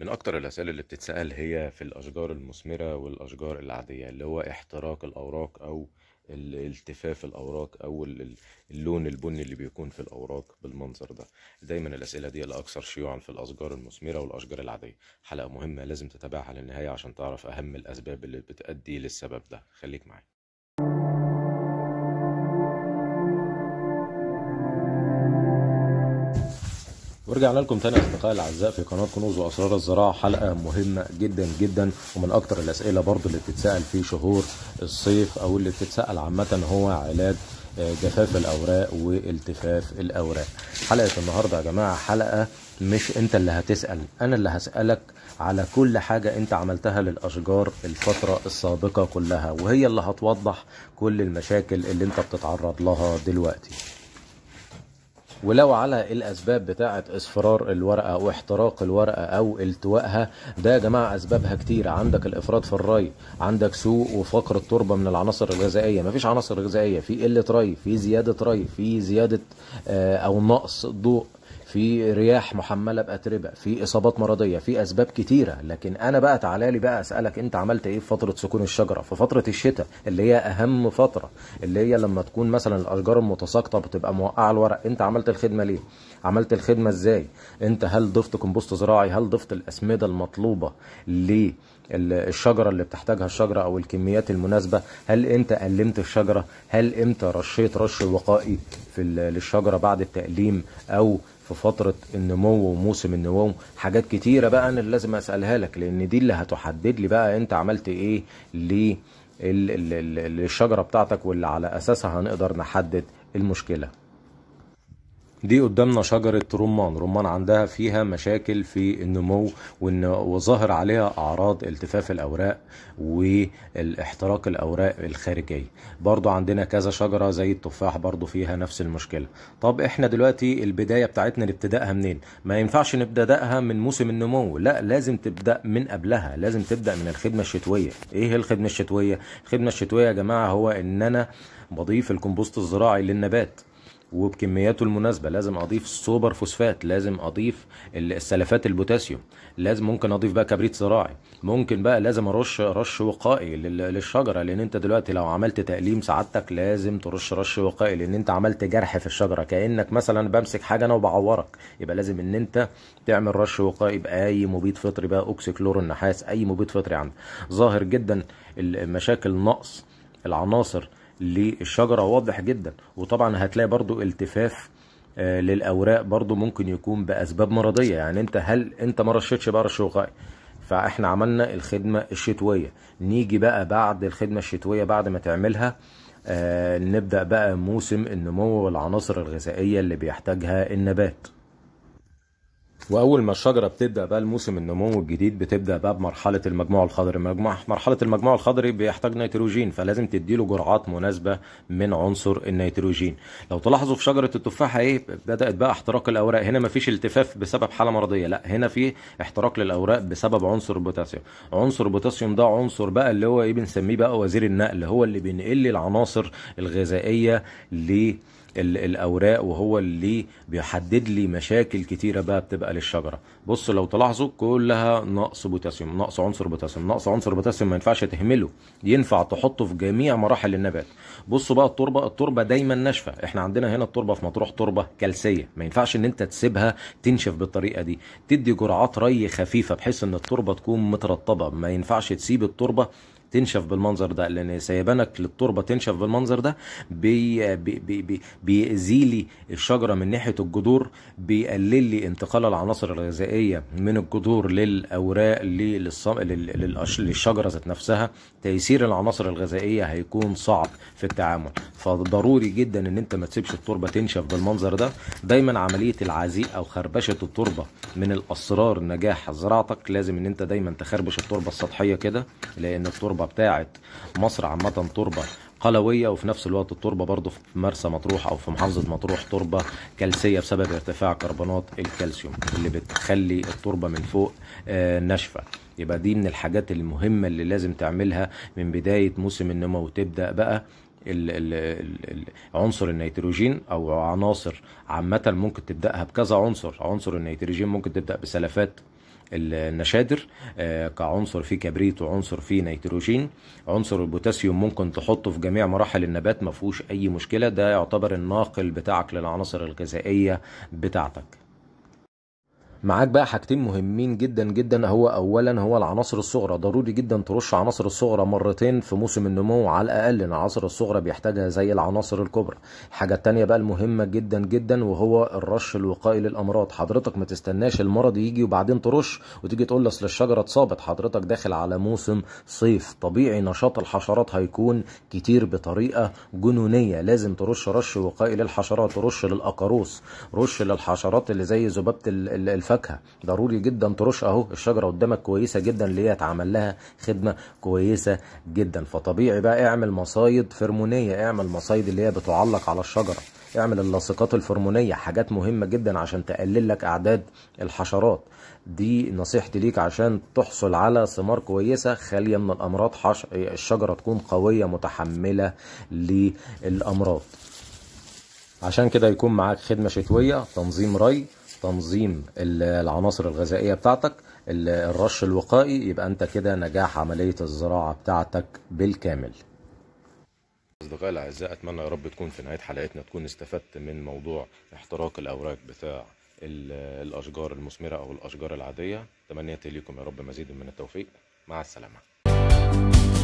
من أكتر الأسئلة اللي بتتسأل هي في الأشجار المثمرة والأشجار العادية اللي هو احتراق الأوراق أو التفاف الأوراق أو اللون البني اللي بيكون في الأوراق بالمنظر ده دايما الأسئلة دي الأكثر شيوعا في الأشجار المثمرة والأشجار العادية حلقة مهمة لازم تتابعها للنهاية عشان تعرف أهم الأسباب اللي بتؤدي للسبب ده خليك معايا ورجعنا لكم تاني اصدقائي الاعزاء في قناه كنوز واسرار الزراعه حلقه مهمه جدا جدا ومن اكتر الاسئله برضو اللي بتتسال في شهور الصيف او اللي بتتسال عامه هو علاج آه، جفاف الاوراق والتفاف الاوراق حلقه النهارده يا جماعه حلقه مش انت اللي هتسال انا اللي هسالك على كل حاجه انت عملتها للاشجار الفتره السابقه كلها وهي اللي هتوضح كل المشاكل اللي انت بتتعرض لها دلوقتي ولو على الاسباب بتاعه اصفرار الورقه واحتراق الورقه او التوائها ده يا جماعه اسبابها كتير عندك الافراط في الري عندك سوء وفقر التربه من العناصر الغذائيه مفيش عناصر غذائيه في قله ري في زياده ري في زياده آه، او نقص ضوء في رياح محمله باتربه في اصابات مرضيه في اسباب كتيره لكن انا بقى تعالى لي بقى اسالك انت عملت ايه في فتره سكون الشجره في فتره الشتاء اللي هي اهم فتره اللي هي لما تكون مثلا الاشجار المتساقطه بتبقى موقعه الورق انت عملت الخدمه ليه عملت الخدمه ازاي انت هل ضفت كومبوست زراعي هل ضفت الاسمده المطلوبه ليه الشجره اللي بتحتاجها الشجره او الكميات المناسبه هل انت قلمت الشجره هل امتى رشيت رش وقائي في للشجره بعد التقليم او في فترة النمو وموسم النمو حاجات كتيرة بقى أنا لازم أسألها لك لأن دي اللي هتحدد لي بقى أنت عملت إيه للشجرة بتاعتك واللي على أساسها هنقدر نحدد المشكلة دي قدامنا شجرة رمان رمان عندها فيها مشاكل في النمو وان وظاهر عليها اعراض التفاف الاوراق والاحتراق الاوراق الخارجية برضو عندنا كذا شجرة زي التفاح برضو فيها نفس المشكلة طب احنا دلوقتي البداية بتاعتنا نبتدأها منين ما ينفعش نبدأها من موسم النمو لا لازم تبدأ من قبلها لازم تبدأ من الخدمة الشتوية ايه الخدمة الشتوية الخدمة الشتوية يا جماعة هو ان انا بضيف الكمبوست الزراعي للنبات وبكمياته المناسبه لازم اضيف السوبر فوسفات لازم اضيف السلفات البوتاسيوم لازم ممكن اضيف بقى كبريت زراعي ممكن بقى لازم ارش رش وقائي للشجره لان انت دلوقتي لو عملت تقليم سعادتك لازم ترش رش وقائي لان انت عملت جرح في الشجره كانك مثلا بمسك حاجه انا وبعورك يبقى لازم ان انت تعمل رش وقائي باي مبيد فطري بقى اوكسيكلور النحاس اي مبيد فطري عندك ظاهر جدا مشاكل نقص العناصر للشجرة واضح جدا وطبعا هتلاقي برضو التفاف آه، للاوراق برضو ممكن يكون باسباب مرضيه يعني انت هل انت ما رشيتش بقى رش وقائي فاحنا عملنا الخدمه الشتويه نيجي بقى بعد الخدمه الشتويه بعد ما تعملها آه، نبدا بقى موسم النمو والعناصر الغذائيه اللي بيحتاجها النبات واول ما الشجره بتبدا بقى الموسم النمو الجديد بتبدا بقى بمرحله المجموع الخضري مرحله المجموع الخضري بيحتاج نيتروجين فلازم تديله جرعات مناسبه من عنصر النيتروجين لو تلاحظوا في شجره التفاحه ايه بدات بقى احتراق الاوراق هنا مفيش التفاف بسبب حاله مرضيه لا هنا في احتراق للاوراق بسبب عنصر البوتاسيوم عنصر البوتاسيوم ده عنصر بقى اللي هو ايه بنسميه بقى وزير النقل هو اللي بينقل العناصر الغذائيه ل الاوراق وهو اللي بيحدد لي مشاكل كتيره بقى بتبقى بقى للشجره بص لو تلاحظوا كلها نقص بوتاسيوم نقص عنصر بوتاسيوم نقص عنصر بوتاسيوم ما ينفعش تهمله ينفع تحطه في جميع مراحل النبات بصوا بقى التربه التربه دايما ناشفه احنا عندنا هنا التربه في مطروح تربه كلسيه ما ينفعش ان انت تسيبها تنشف بالطريقه دي تدي جرعات ري خفيفه بحيث ان التربه تكون مترطبه ما ينفعش تسيب التربه تنشف بالمنظر ده لان سيبانك للتربه تنشف بالمنظر ده بي بي بي بيأذي لي الشجره من ناحيه الجذور بيقلل لي انتقال العناصر الغذائيه من الجذور للاوراق للصم... للشجره ذات نفسها تيسير العناصر الغذائيه هيكون صعب في التعامل فضروري جدا ان انت ما تسيبش التربه تنشف بالمنظر ده دايما عمليه العزيق او خربشه التربه من الاسرار نجاح زراعتك لازم ان انت دايما تخربش التربه السطحيه كده لان التربه بتاعت بتاعه مصر عامه تربه قلويه وفي نفس الوقت التربه برضه في مرسى مطروح او في محافظه مطروح تربه كلسيه بسبب ارتفاع كربونات الكالسيوم اللي بتخلي التربه من فوق آه، ناشفه يبقى دي من الحاجات المهمه اللي لازم تعملها من بدايه موسم النمو وتبدا بقى عنصر النيتروجين او عناصر عامه ممكن تبداها بكذا عنصر عنصر النيتروجين ممكن تبدا بسلفات النشادر آه، كعنصر فيه كبريت وعنصر فيه نيتروجين عنصر البوتاسيوم ممكن تحطه في جميع مراحل النبات ما فيهوش اي مشكله ده يعتبر الناقل بتاعك للعناصر الغذائيه بتاعتك معاك بقى حاجتين مهمين جدا جدا هو اولا هو العناصر الصغرى ضروري جدا ترش عناصر الصغرى مرتين في موسم النمو على الاقل العناصر الصغرى بيحتاجها زي العناصر الكبرى الحاجه الثانيه بقى المهمه جدا جدا وهو الرش الوقائي للامراض حضرتك ما تستناش المرض يجي وبعدين ترش وتيجي تقول لي اصل الشجره اتصابت حضرتك داخل على موسم صيف طبيعي نشاط الحشرات هيكون كتير بطريقه جنونيه لازم ترش رش وقائي للحشرات رش للاقاروص رش للحشرات اللي زي ذبابه الفم الفاكهه ضروري جدا ترش اهو الشجره قدامك كويسه جدا اللي هي اتعمل لها خدمه كويسه جدا فطبيعي بقى اعمل مصايد فيرمونيه اعمل مصايد اللي هي بتعلق على الشجره اعمل اللاصقات الفرمونية حاجات مهمة جدا عشان تقلل لك أعداد الحشرات دي نصيحتي ليك عشان تحصل على ثمار كويسة خالية من الأمراض حش... الشجرة تكون قوية متحملة للأمراض عشان كده يكون معاك خدمة شتوية تنظيم ري تنظيم العناصر الغذائيه بتاعتك الرش الوقائي يبقى انت كده نجاح عمليه الزراعه بتاعتك بالكامل اصدقائي الاعزاء اتمنى يا رب تكون في نهايه حلقتنا تكون استفدت من موضوع احتراق الاوراق بتاع الاشجار المثمره او الاشجار العاديه تمنيت ليكم يا رب مزيد من التوفيق مع السلامه